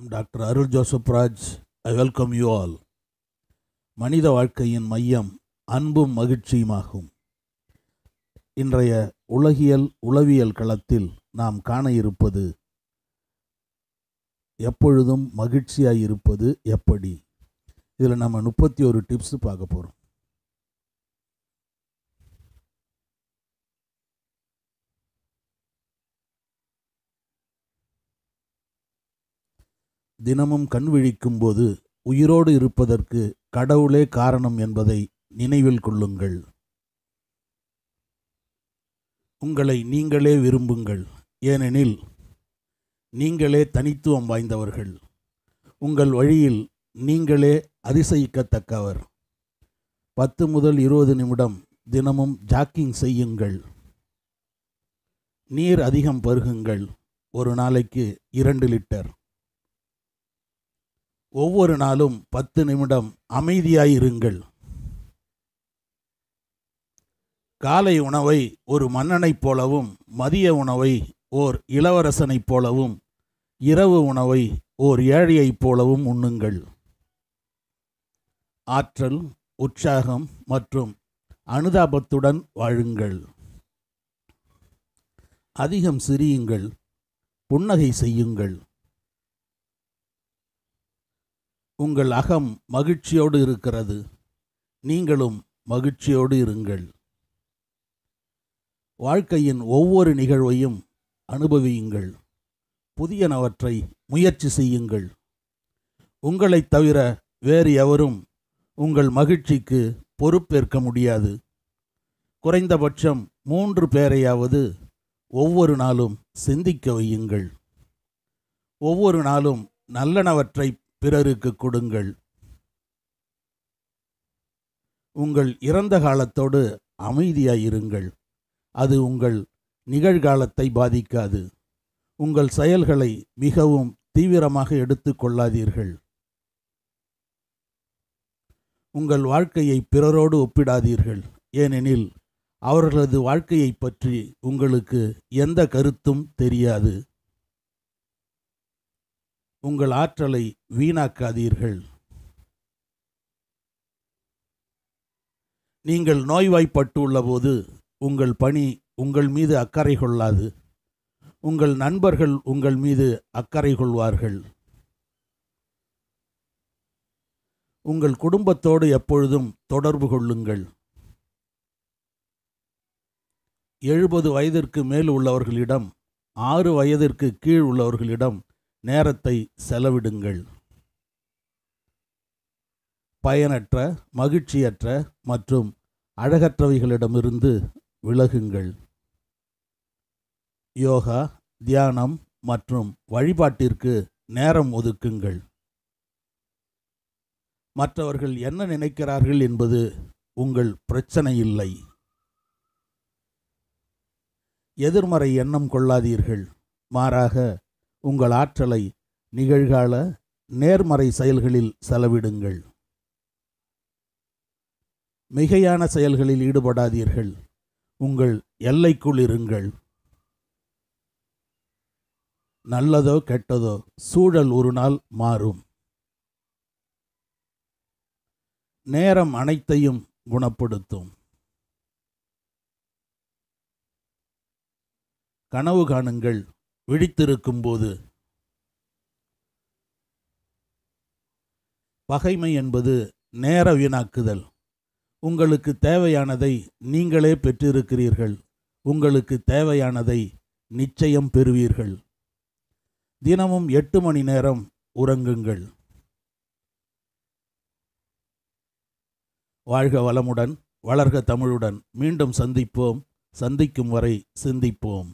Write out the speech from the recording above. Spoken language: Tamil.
I'm doctor Arul Joseph Raj I welcome you all மனித வாழ்க்கையின் மையம் அன்பும் மகிழ்ச்சியுமாகும் இன்றைய உலகியல் உளவியல் களத்தில் நாம் காண இருப்பது எப்பொழுதும் மகிழ்ச்சியாக இருப்பது எப்படி இதில் நம்ம முப்பத்தி ஒரு டிப்ஸு பார்க்க போகிறோம் தினமும் கண் விழிக்கும் போது உயிரோடு இருப்பதற்கு கடவுளே காரணம் என்பதை நினைவில் கொள்ளுங்கள் உங்களை நீங்களே விரும்புங்கள் ஏனெனில் நீங்களே தனித்துவம் வாய்ந்தவர்கள் உங்கள் வழியில் நீங்களே அதிசயிக்கத்தக்கவர் பத்து முதல் இருபது நிமிடம் தினமும் ஜாக்கிங் செய்யுங்கள் நீர் அதிகம் பருகுங்கள் ஒரு நாளைக்கு இரண்டு லிட்டர் ஒவ்வொரு நாளும் பத்து நிமிடம் அமைதியாயிருங்கள் காலை உணவை ஒரு மன்னனைப் போலவும் மதிய உணவை ஓர் இளவரசனைப் போலவும் இரவு உணவை ஓர் ஏழையைப் போலவும் உண்ணுங்கள் ஆற்றல் உற்சாகம் மற்றும் அனுதாபத்துடன் வாழுங்கள் அதிகம் சிரியுங்கள் புன்னகை செய்யுங்கள் உங்கள் அகம் மகிழ்ச்சியோடு இருக்கிறது நீங்களும் மகிழ்ச்சியோடு இருங்கள் வாழ்க்கையின் ஒவ்வொரு நிகழ்வையும் அனுபவியுங்கள் புதியனவற்றை முயற்சி செய்யுங்கள் உங்களைத் தவிர வேறு எவரும் உங்கள் மகிழ்ச்சிக்கு பொறுப்பேற்க முடியாது குறைந்தபட்சம் மூன்று பேரையாவது ஒவ்வொரு நாளும் சிந்திக்க வையுங்கள் ஒவ்வொரு நாளும் நல்லனவற்றை பிறருக்கு கொடுங்கள் உங்கள் இறந்த காலத்தோடு அமைதியாயிருங்கள் அது உங்கள் நிகழ்காலத்தை பாதிக்காது உங்கள் செயல்களை மிகவும் தீவிரமாக எடுத்து கொள்ளாதீர்கள் உங்கள் வாழ்க்கையை பிறரோடு ஒப்பிடாதீர்கள் ஏனெனில் அவர்களது வாழ்க்கையை பற்றி உங்களுக்கு எந்த கருத்தும் தெரியாது உங்கள் ஆற்றலை வீணாக்காதீர்கள் நீங்கள் நோய்வாய்ப்பட்டுள்ள போது உங்கள் பணி உங்கள் மீது அக்கறை கொள்ளாது உங்கள் நண்பர்கள் உங்கள் மீது அக்கறை கொள்வார்கள் உங்கள் குடும்பத்தோடு எப்பொழுதும் தொடர்பு கொள்ளுங்கள் எழுபது வயதிற்கு மேல் உள்ளவர்களிடம் ஆறு வயதிற்கு கீழ் உள்ளவர்களிடம் நேரத்தை செலவிடுங்கள் பயனற்ற மகிழ்ச்சியற்ற மற்றும் அழகற்றவைகளிடமிருந்து விலகுங்கள் யோகா தியானம் மற்றும் வழிபாட்டிற்கு நேரம் ஒதுக்குங்கள் மற்றவர்கள் என்ன நினைக்கிறார்கள் என்பது உங்கள் பிரச்சனை இல்லை எதிர்மறை எண்ணம் கொள்ளாதீர்கள் மாறாக உங்கள் ஆற்றலை நிகழ்கால நேர்மறை செயல்களில் செலவிடுங்கள் மிகையான செயல்களில் ஈடுபடாதீர்கள் உங்கள் எல்லைக்குள் இருங்கள் நல்லதோ கெட்டதோ சூழல் ஒரு நாள் மாறும் நேரம் அனைத்தையும் குணப்படுத்தும் கனவு காணுங்கள் விழித்திருக்கும் போது பகைமை என்பது நேர வீணாக்குதல் உங்களுக்கு தேவையானதை நீங்களே பெற்றிருக்கிறீர்கள் உங்களுக்கு தேவையானதை நிச்சயம் பெறுவீர்கள் தினமும் எட்டு மணி நேரம் உறங்குங்கள் வாழ்க வளமுடன் வளர்க தமிழுடன் மீண்டும் சந்திப்போம் சந்திக்கும் வரை சிந்திப்போம்